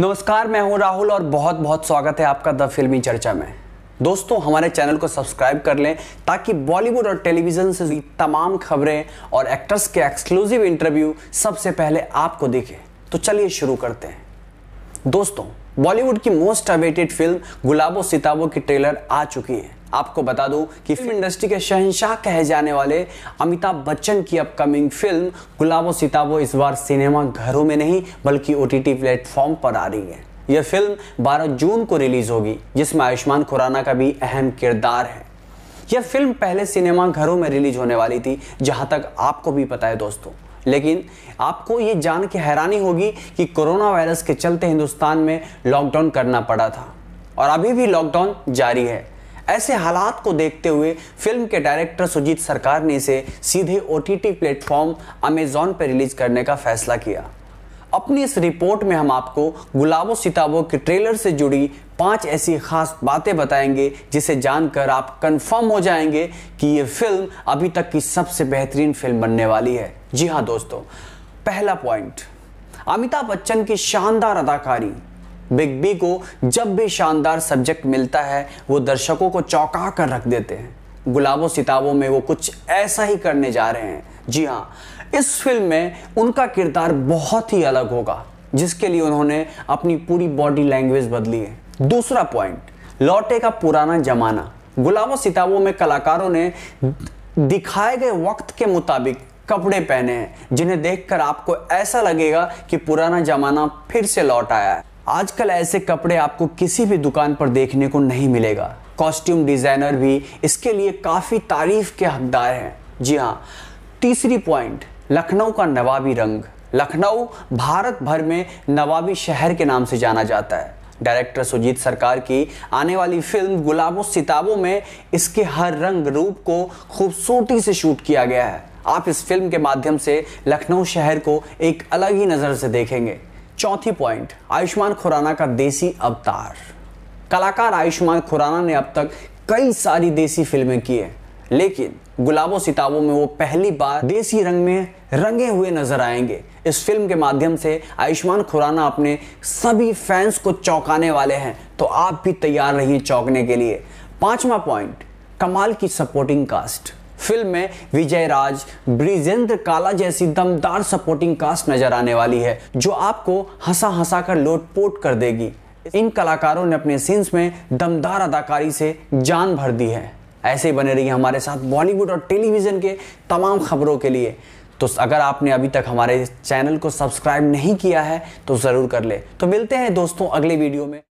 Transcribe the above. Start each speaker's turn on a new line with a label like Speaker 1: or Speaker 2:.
Speaker 1: नमस्कार मैं हूं राहुल और बहुत बहुत स्वागत है आपका द फिल्मी चर्चा में दोस्तों हमारे चैनल को सब्सक्राइब कर लें ताकि बॉलीवुड और टेलीविज़न से जुड़ी तमाम खबरें और एक्टर्स के एक्सक्लूसिव इंटरव्यू सबसे पहले आपको दिखे तो चलिए शुरू करते हैं दोस्तों बॉलीवुड की most awaited film Gulabo Sitabo की ट्रेलर आ चुकी है आपको बता दूं कि फिल्म इंडस्ट्री के शहनशाह कहे जाने वाले अमिताभ बच्चन की अपकमिंग फिल्म गुलाबो सिताबो इस बार सिनेमा घरों में नहीं बल्कि ओ टी प्लेटफॉर्म पर आ रही है यह फिल्म 12 जून को रिलीज होगी जिसमें आयुष्मान खुराना का भी अहम किरदार है यह फिल्म पहले सिनेमा घरों में रिलीज होने वाली थी जहां तक आपको भी पता है दोस्तों लेकिन आपको ये जान के हैरानी होगी कि कोरोना वायरस के चलते हिंदुस्तान में लॉकडाउन करना पड़ा था और अभी भी लॉकडाउन जारी है ऐसे हालात को देखते हुए फिल्म के डायरेक्टर सुजीत सरकार ने इसे सीधे O T T platform Amazon पर रिलीज करने का फैसला किया अपनी इस रिपोर्ट में हम आपको गुलाबो सिताबो के ट्रेलर से जुड़ी पांच ऐसी खास बातें बताएंगे जिसे जानकर आप कंफर्म हो जाएंगे कि ये फिल्म अभी तक की सबसे बेहतरीन फिल्म बनने वाली है जी हाँ दोस्तों पहला पॉइंट अमिताभ बच्चन की शानदार अदाकारी बिग बी को जब भी शानदार सब्जेक्ट मिलता है वो दर्शकों को चौंका कर रख देते हैं गुलाबों सिताबों में वो कुछ ऐसा ही करने जा रहे हैं जी हाँ इस फिल्म में उनका किरदार बहुत ही अलग होगा जिसके लिए उन्होंने अपनी पूरी बॉडी लैंग्वेज बदली है दूसरा पॉइंट लौटे का पुराना जमाना गुलाबों सिताबों में कलाकारों ने दिखाए गए वक्त के मुताबिक कपड़े पहने हैं जिन्हें देखकर आपको ऐसा लगेगा कि पुराना जमाना फिर से लौट आया है आजकल ऐसे कपड़े आपको किसी भी दुकान पर देखने को नहीं मिलेगा कॉस्ट्यूम डिज़ाइनर भी इसके लिए काफ़ी तारीफ के हकदार हैं जी हाँ तीसरी पॉइंट लखनऊ का नवाबी रंग लखनऊ भारत भर में नवाबी शहर के नाम से जाना जाता है डायरेक्टर सुजीत सरकार की आने वाली फिल्म गुलाबों सिताबों में इसके हर रंग रूप को खूबसूरती से शूट किया गया है आप इस फिल्म के माध्यम से लखनऊ शहर को एक अलग ही नज़र से देखेंगे चौथी पॉइंट आयुष्मान खुराना का देसी अवतार कलाकार आयुष्मान खुराना ने अब तक कई सारी देसी फिल्में की हैं लेकिन गुलाबों सिताबों में वो पहली बार देसी रंग में रंगे हुए नजर आएंगे इस फिल्म के माध्यम से आयुष्मान खुराना अपने सभी फैंस को चौंकाने वाले हैं तो आप भी तैयार रहिए चौंकने के लिए पांचवा पॉइंट कमाल की सपोर्टिंग कास्ट फिल्म में विजय राज ब्रिजेंद्र काला जैसी दमदार सपोर्टिंग कास्ट नजर आने वाली है जो आपको हंसा हंसा कर लोटपोट कर देगी इन कलाकारों ने अपने सीन्स में दमदार अदाकारी से जान भर दी है ऐसे ही बने रहिए हमारे साथ बॉलीवुड और टेलीविज़न के तमाम खबरों के लिए तो अगर आपने अभी तक हमारे चैनल को सब्सक्राइब नहीं किया है तो ज़रूर कर ले तो मिलते हैं दोस्तों अगले वीडियो में